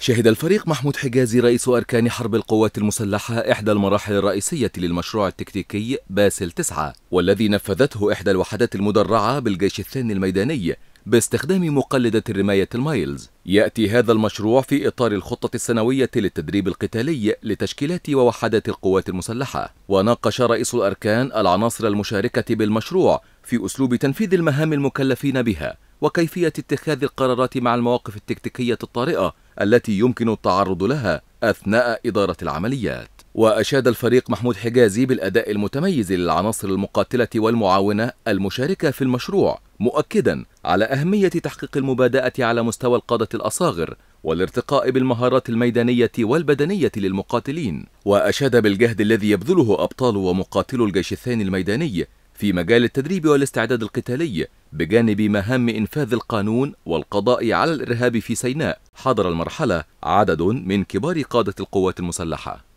شهد الفريق محمود حجازي رئيس أركان حرب القوات المسلحة إحدى المراحل الرئيسية للمشروع التكتيكي باسل 9 والذي نفذته إحدى الوحدات المدرعة بالجيش الثاني الميداني باستخدام مقلدة الرماية المايلز يأتي هذا المشروع في إطار الخطة السنوية للتدريب القتالي لتشكيلات ووحدات القوات المسلحة وناقش رئيس الأركان العناصر المشاركة بالمشروع في أسلوب تنفيذ المهام المكلفين بها وكيفية اتخاذ القرارات مع المواقف التكتيكية الطارئة التي يمكن التعرض لها أثناء إدارة العمليات وأشاد الفريق محمود حجازي بالأداء المتميز للعناصر المقاتلة والمعاونة المشاركة في المشروع مؤكدا على أهمية تحقيق المبادئه على مستوى القادة الأصاغر والارتقاء بالمهارات الميدانية والبدنية للمقاتلين وأشاد بالجهد الذي يبذله أبطال ومقاتلو الجيش الثاني الميداني في مجال التدريب والاستعداد القتالي بجانب مهام إنفاذ القانون والقضاء على الإرهاب في سيناء حضر المرحلة عدد من كبار قادة القوات المسلحة